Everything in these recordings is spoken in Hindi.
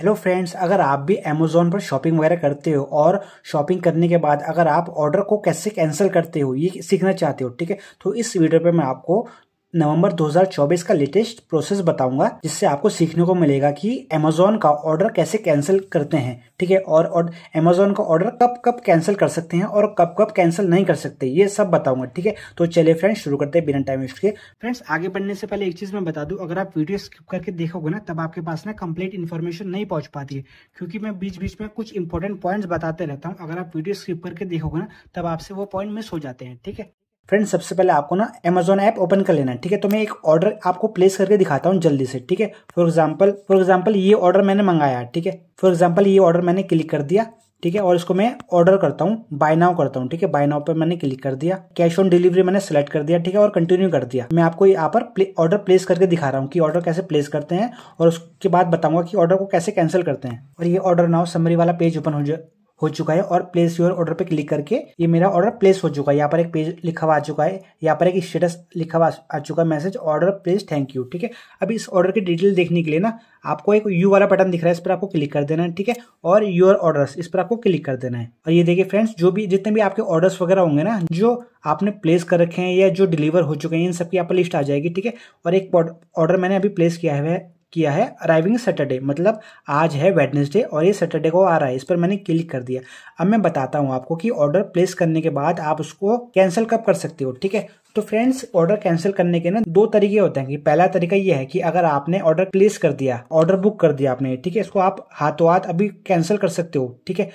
हेलो फ्रेंड्स अगर आप भी अमेजोन पर शॉपिंग वगैरह करते हो और शॉपिंग करने के बाद अगर आप ऑर्डर को कैसे कैंसिल करते हो ये सीखना चाहते हो ठीक है तो इस वीडियो पर मैं आपको नवंबर 2024 का लेटेस्ट प्रोसेस बताऊंगा जिससे आपको सीखने को मिलेगा कि अमेजोन का ऑर्डर कैसे कैंसिल करते हैं ठीक है और और अमेजोन का ऑर्डर कब कब कैंसिल कर सकते हैं और कब कब कैंसिल नहीं कर सकते ये सब बताऊंगा ठीक है तो चलिए फ्रेंड्स शुरू करते हैं बिना टाइम वेस्ट के फ्रेंड्स आगे बढ़ने से पहले एक चीज मैं बता दू अगर आप वीडियो स्किप करके देखोगे ना तब आपके पास ना कंप्लीट इन्फॉर्मेशन नहीं पहुंच पाती है क्योंकि मैं बीच बीच में कुछ इंपॉर्टेंट पॉइंट्स बताते रहता हूँ अगर आप वीडियो स्किप करके देखोगे ना तब आपसे वो पॉइंट मिस हो जाते हैं ठीक है फ्रेंड्स सबसे पहले आपको ना अमेजोन ऐप ओपन कर लेना है ठीक है तो मैं एक ऑर्डर आपको प्लेस करके दिखाता हूँ जल्दी से ठीक है फॉर एग्जाम्पल फॉर एग्जाम्पल ये ऑर्डर मैंने मंगाया ठीक है फॉर एग्जाम्पल ये ऑर्डर मैंने क्लिक कर दिया ठीक है और इसको मैं ऑर्डर करता हूँ बाय नाउ करता हूँ ठीक है बाय नाउ पर मैंने क्लिक कर दिया कैश ऑन डिलीवरी मैंने सेलेक्ट कर दिया ठीक है और कंटिन्यू कर दिया मैं आपको यहाँ पर प्ले, ऑर्डर प्लेस करके दिखा रहा हूँ कि ऑर्डर कैसे प्लेस करते हैं और उसके बाद बताऊंगा कि ऑर्डर को कैसे कैंसिल करते हैं और ये ऑर्डर नाउ समरी वाला पेज ओपन हो जाए हो चुका है और प्लेस योर ऑर्डर पे क्लिक करके ये मेरा ऑर्डर प्लेस हो चुका है यहाँ पर एक पेज लिखा हुआ आ चुका है यहाँ पर एक स्टेटस लिखा हुआ आ चुका है message order place thank you ठीक है अब इस ऑर्डर की डिटेल देखने के लिए ना आपको एक यू वाला बटन दिख रहा है इस पर आपको क्लिक कर देना है ठीक है और योर ऑर्डर्स इस पर आपको क्लिक कर देना है और ये देखिए फ्रेंड्स जो भी जितने भी आपके ऑर्डर्स वगैरह होंगे ना जो आपने प्लेस कर रखे हैं या जो डिलीवर हो चुके हैं इन सबकी यहाँ पर लिस्ट आ जाएगी ठीक है और एक ऑर्डर मैंने अभी प्लेस किया है किया है अराइविंग सैटरडे मतलब आज है वेडनेसडे और ये सैटरडे को आ रहा है इस पर मैंने क्लिक कर दिया अब मैं बताता हूँ आपको कि ऑर्डर प्लेस करने के बाद आप उसको कैंसिल कब कर सकते हो ठीक है तो फ्रेंड्स ऑर्डर कैंसिल करने के ना दो तरीके होते हैं कि पहला तरीका ये है कि अगर आपने ऑर्डर प्लेस कर दिया ऑर्डर बुक कर दिया आपने ठीक है इसको आप हाथों हाथ अभी कैंसिल कर सकते हो ठीक है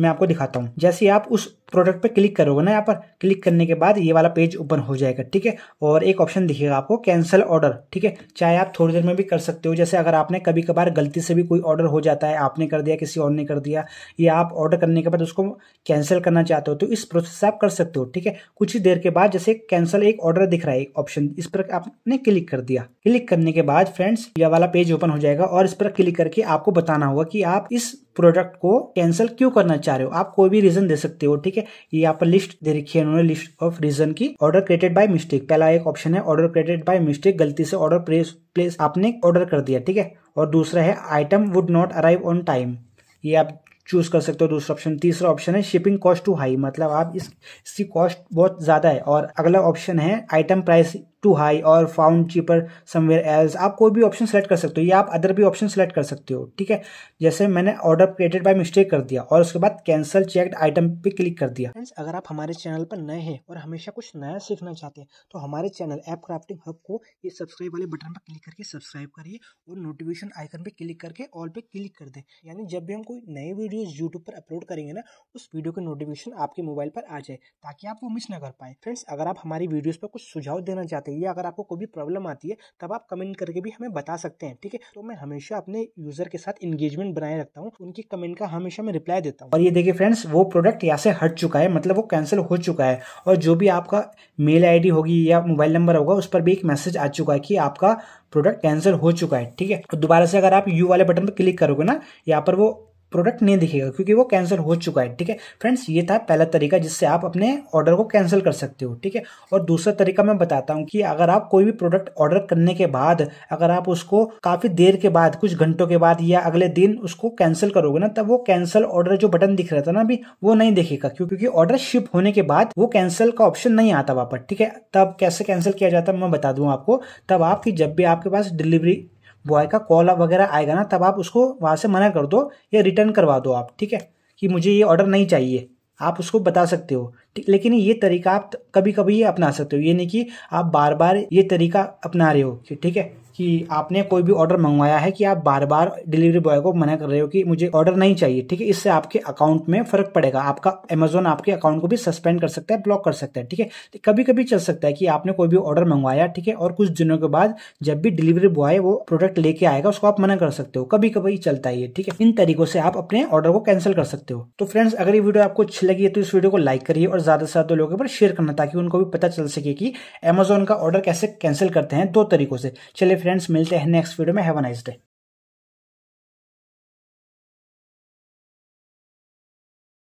मैं आपको दिखाता हूँ जैसे आप उस प्रोडक्ट पे क्लिक करोगे ना यहाँ पर क्लिक करने के बाद ये वाला पेज ओपन हो जाएगा ठीक है और एक ऑप्शन दिखेगा आपको कैंसिल ऑर्डर ठीक है चाहे आप थोड़ी देर में भी कर सकते हो जैसे अगर आपने कभी कभार गलती से भी कोई ऑर्डर हो जाता है आपने कर दिया किसी और ने कर दिया या आप ऑर्डर करने के बाद उसको कैंसिल करना चाहते हो तो इस प्रोसेस से आप कर सकते हो ठीक है कुछ ही देर के बाद जैसे कैंसिल एक ऑर्डर दिख रहा है एक ऑप्शन इस पर आपने क्लिक कर दिया क्लिक करने के बाद फ्रेंड्स यह वाला पेज ओपन हो जाएगा और इस पर क्लिक करके आपको बताना होगा कि आप इस प्रोडक्ट को कैंसिल क्यों करना चाह रहे हो आप कोई भी रीजन दे सकते हो ठीक है है ये यहाँ पर लिस्ट दे रखी है उन्होंने लिस्ट ऑफ रीजन की ऑर्डर क्रिएटेड बाय मिस्टेक पहला एक ऑप्शन है ऑर्डर क्रिएटेड बाय मिस्टेक गलती से ऑर्डर प्लेस प्लेस आपने ऑर्डर कर दिया ठीक है और दूसरा है item would not arrive on time ये आप चूज कर सकते हो दूसरा ऑप्शन तीसरा ऑप्शन है शिपिंग कॉस्ट टू हाई मतलब आप इस इसकी कॉस्ट बहुत ज्यादा है और अगला ऑप्शन है आइटम प्राइस टू हाई और फाउंड चीपर समवेयर एल्स आप कोई भी ऑप्शन सेलेक्ट कर सकते हो या आप अदर भी ऑप्शन सेलेक्ट कर सकते हो ठीक है जैसे मैंने ऑर्डर क्रिएटेड बाय मिस्टेक कर दिया और उसके बाद कैंसल चेक आइटम पे क्लिक कर दिया फ्रेंड्स अगर आप हमारे चैनल पर नए हैं और हमेशा कुछ नया सीखना चाहते हैं तो हमारे चैनल ऐप क्राफ्टिंग हब को ये सब्सक्राइब वाले बटन पर क्लिक करके सब्सक्राइब करिए और नोटिफिकेशन आइकन पर क्लिक करके ऑल पे क्लिक कर दें यानी जब भी हम कोई नई वीडियो यूट्यूब पर अपलोड करेंगे ना उस वीडियो का नोटिफिकेशन आपके मोबाइल पर आ जाए ताकि आप वो मिस ना कर पाए फ्रेंड्स अगर आप हमारी वीडियोज़ पर कुछ सुझाव देना चाहते हैं सकते हैं या अगर आपको कोई भी प्रॉब्लम आती है तब आप कमेंट करके भी हमें बता सकते हैं ठीक है तो मैं हमेशा अपने यूजर के साथ इंगेजमेंट बनाए रखता हूँ उनकी कमेंट का हमेशा मैं रिप्लाई देता हूँ और ये देखिए फ्रेंड्स वो प्रोडक्ट यहाँ से हट चुका है मतलब वो कैंसिल हो चुका है और जो भी आपका मेल आई होगी या मोबाइल नंबर होगा उस पर भी एक मैसेज आ चुका है कि आपका प्रोडक्ट कैंसिल हो चुका है ठीक है तो दोबारा से अगर आप यू वाले बटन पर क्लिक करोगे ना यहाँ पर वो प्रोडक्ट नहीं दिखेगा क्योंकि वो कैंसिल हो चुका है ठीक है फ्रेंड्स ये था पहला तरीका जिससे आप अपने ऑर्डर को कैंसिल कर सकते हो ठीक है और दूसरा तरीका मैं बताता हूँ कि अगर आप कोई भी प्रोडक्ट ऑर्डर करने के बाद अगर आप उसको काफी देर के बाद कुछ घंटों के बाद या अगले दिन उसको कैंसिल करोगे ना तब वो कैंसिल ऑर्डर जो बटन दिख रहा था ना अभी वो नहीं दिखेगा क्योंकि ऑर्डर शिप होने के बाद वो कैंसिल का ऑप्शन नहीं आता वापस ठीक है तब कैसे कैंसिल किया जाता है मैं बता दूं आपको तब आपकी जब भी आपके पास डिलीवरी बॉय का कॉल वगैरह आएगा ना तब आप उसको वहाँ से मना कर दो या रिटर्न करवा दो आप ठीक है कि मुझे ये ऑर्डर नहीं चाहिए आप उसको बता सकते हो ठीक लेकिन ये तरीका आप कभी कभी ये अपना सकते हो ये नहीं कि आप बार बार ये तरीका अपना रहे हो ठीक है कि आपने कोई भी ऑर्डर मंगवाया है कि आप बार बार डिलीवरी बॉय को मना कर रहे हो कि मुझे ऑर्डर नहीं चाहिए ठीक है इससे आपके अकाउंट में फर्क पड़ेगा आपका अमेजोन आपके अकाउंट को भी सस्पेंड कर सकता है ब्लॉक कर सकता है ठीक है तो कभी कभी चल सकता है कि आपने कोई भी ऑर्डर मंगवाया ठीक है और कुछ दिनों के बाद जब भी डिलीवरी बॉय वो प्रोडक्ट लेके आएगा उसको आप मना कर सकते हो कभी कभी चलता है ठीक है इन तरीकों से आप अपने ऑर्डर को कैंसिल कर सकते हो तो फ्रेंड्स अगर ये वीडियो आपको अच्छी लगी है तो इस वीडियो को लाइक करिए और ज्यादा से ज्यादा लोगों पर शेयर करना ताकि उनको भी पता चल सके कि अमेजोन का ऑर्डर कैसे कैंसिल करते हैं दो तरीकों से चलिए फ्रेंड्स मिलते हैं नेक्स्ट वीडियो में हैव अ नाइस डे